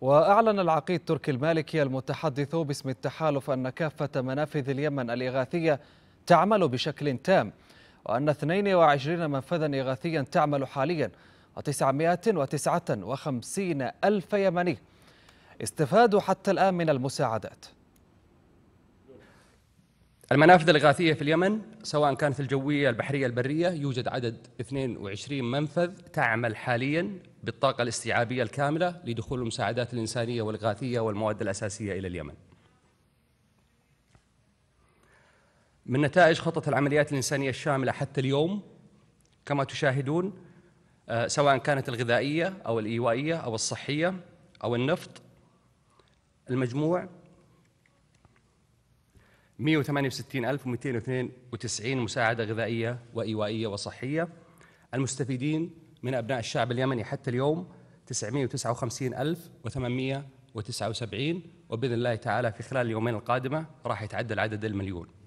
وأعلن العقيد تركي المالكي المتحدث باسم التحالف أن كافة منافذ اليمن الإغاثية تعمل بشكل تام وأن 22 منفذا إغاثيا تعمل حاليا و959 ألف يمني استفادوا حتى الآن من المساعدات المنافذ الإغاثية في اليمن سواء كانت الجوية البحرية البرية يوجد عدد 22 منفذ تعمل حاليا بالطاقة الاستيعابية الكاملة لدخول المساعدات الإنسانية والإغاثية والمواد الأساسية إلى اليمن من نتائج خطة العمليات الإنسانية الشاملة حتى اليوم كما تشاهدون آه، سواء كانت الغذائية أو الإيوائية أو الصحية أو النفط المجموع 168292 مساعدة غذائية وإيوائية وصحية المستفيدين من أبناء الشعب اليمني حتى اليوم 959879 وبإذن الله تعالى في خلال اليومين القادمة راح يتعدى العدد المليون